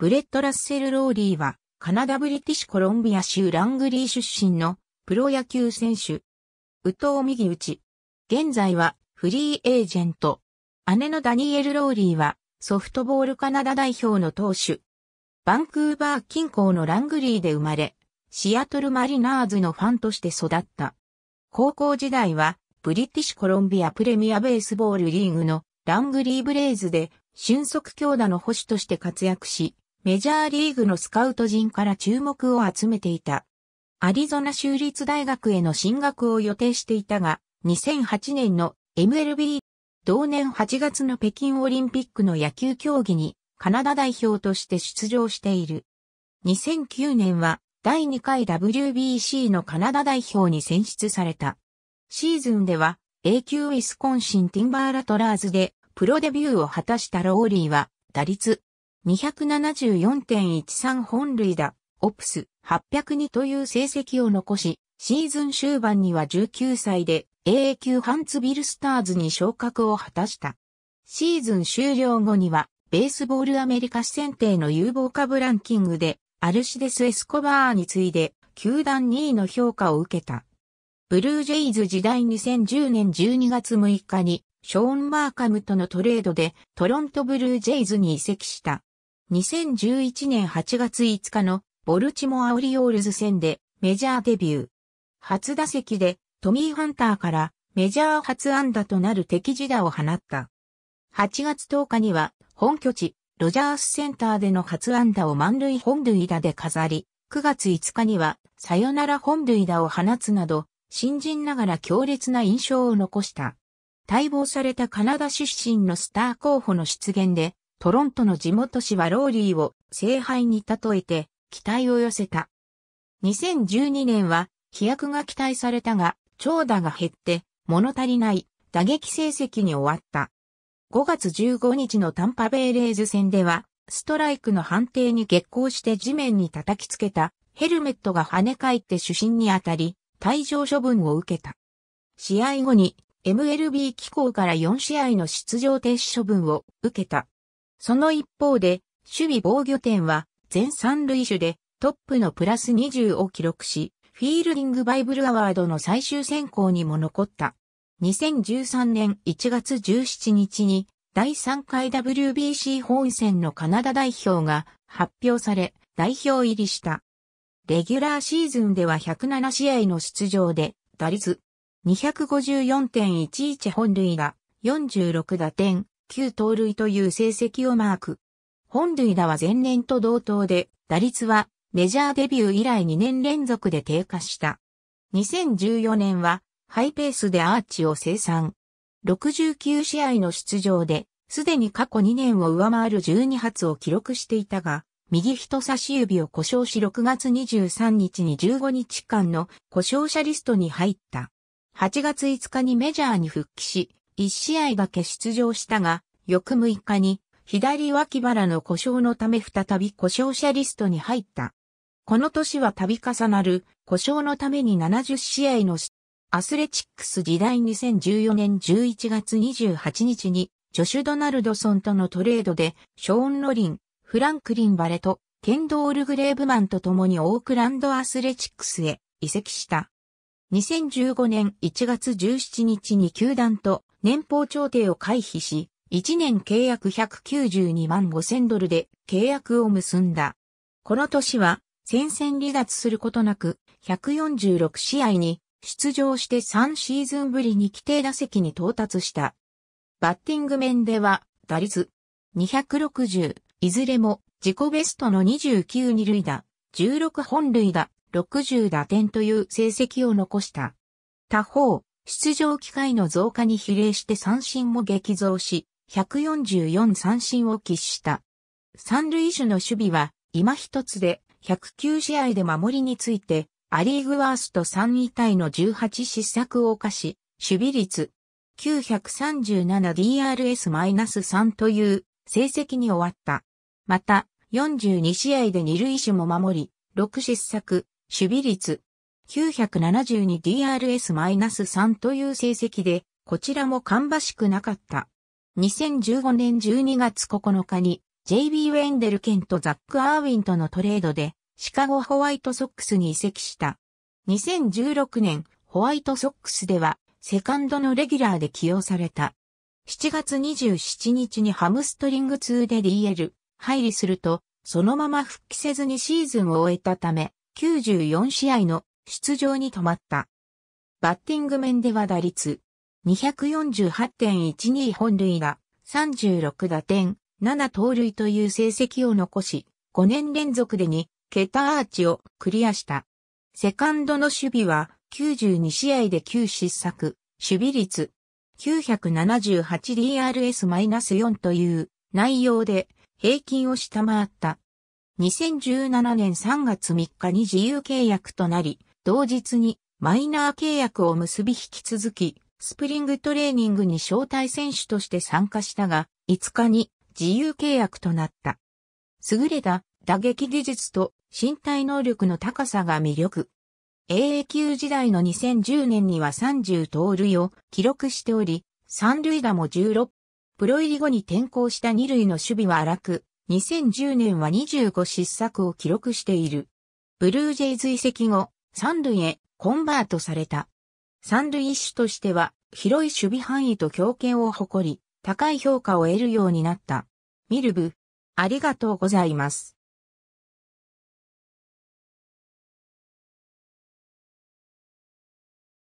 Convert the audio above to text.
ブレット・ラッセル・ローリーは、カナダ・ブリティッシュ・コロンビア州ラングリー出身のプロ野球選手。右藤右打ち。現在はフリーエージェント。姉のダニエル・ローリーはソフトボールカナダ代表の投手。バンクーバー近郊のラングリーで生まれ、シアトル・マリナーズのファンとして育った。高校時代はブリティッシュ・コロンビアプレミア・ベースボールリーグのラングリー・ブレイズで俊足強打の保守として活躍し、メジャーリーグのスカウト陣から注目を集めていた。アリゾナ州立大学への進学を予定していたが、2008年の MLB 同年8月の北京オリンピックの野球競技にカナダ代表として出場している。2009年は第2回 WBC のカナダ代表に選出された。シーズンでは A 級ウィスコンシンティンバーラトラーズでプロデビューを果たしたローリーは打率274.13本塁打、オプス802という成績を残し、シーズン終盤には19歳で AA 級ハンツビルスターズに昇格を果たした。シーズン終了後には、ベースボールアメリカ市選定の有望株ランキングで、アルシデス・エスコバーに次いで、球団2位の評価を受けた。ブルージェイズ時代2010年12月6日に、ショーン・マーカムとのトレードで、トロントブルージェイズに移籍した。2011年8月5日のボルチモア・オリオールズ戦でメジャーデビュー。初打席でトミー・ハンターからメジャー初安打となる敵地打を放った。8月10日には本拠地ロジャースセンターでの初安打を満塁本塁打で飾り、9月5日にはサヨナラ本塁打を放つなど、新人ながら強烈な印象を残した。待望されたカナダ出身のスター候補の出現で、トロントの地元紙はローリーを聖杯に例えて期待を寄せた。2012年は飛躍が期待されたが、長打が減って物足りない打撃成績に終わった。5月15日のタンパベイレーズ戦では、ストライクの判定に激光して地面に叩きつけたヘルメットが跳ね返って主審に当たり、退場処分を受けた。試合後に MLB 機構から4試合の出場停止処分を受けた。その一方で、守備防御点は全三塁手でトップのプラス20を記録し、フィールディングバイブルアワードの最終選考にも残った。2013年1月17日に第3回 WBC 本戦のカナダ代表が発表され代表入りした。レギュラーシーズンでは107試合の出場で打率254.11本塁打46打点9盗塁という成績をマーク。本塁打は前年と同等で、打率はメジャーデビュー以来2年連続で低下した。2014年はハイペースでアーチを生産。69試合の出場で、すでに過去2年を上回る12発を記録していたが、右人差し指を故障し6月23日に15日間の故障者リストに入った。8月5日にメジャーに復帰し、1試合だけ出場したが、翌6日に左脇腹の故障のため再び故障者リストに入った。この年は度重なる故障のために70試合のアスレチックス時代2014年11月28日にジョシュ・ドナルドソンとのトレードでショーン・ロリン、フランクリン・バレト、ケンドール・グレーブマンと共にオークランド・アスレチックスへ移籍した。2015年1月17日に球団と年俸調停を回避し、1年契約192万5000ドルで契約を結んだ。この年は戦線離脱することなく146試合に出場して3シーズンぶりに規定打席に到達した。バッティング面では打率260、いずれも自己ベストの29二塁打、16本塁打、60打点という成績を残した。他方、出場機会の増加に比例して三振も激増し、144三振を喫した。三塁手の守備は、今一つで、109試合で守りについて、アリーグワースト3位体の18失策を犯し、守備率 937DRS-3 という成績に終わった。また、42試合で二塁手も守り、6失策、守備率 972DRS-3 という成績で、こちらも芳しくなかった。2015年12月9日に JB ウェンデルケンとザック・アーウィンとのトレードでシカゴホワイトソックスに移籍した。2016年ホワイトソックスではセカンドのレギュラーで起用された。7月27日にハムストリング2で DL 入りするとそのまま復帰せずにシーズンを終えたため94試合の出場に止まった。バッティング面では打率248.12本塁打、36打点、7盗塁という成績を残し、5年連続で2桁アーチをクリアした。セカンドの守備は92試合で9失策、守備率 978DRS-4 という内容で平均を下回った。2017年3月3日に自由契約となり、同日にマイナー契約を結び引き続き、スプリングトレーニングに招待選手として参加したが、5日に自由契約となった。優れた打撃技術と身体能力の高さが魅力。AA 級時代の2010年には30盗塁を記録しており、三塁打も16。プロ入り後に転向した2塁の守備は荒く、2010年は25失策を記録している。ブルージェイズ遺跡後、三塁へコンバートされた。三塁手としては、広い守備範囲と強肩を誇り、高い評価を得るようになった。ミルブ、ありがとうございます。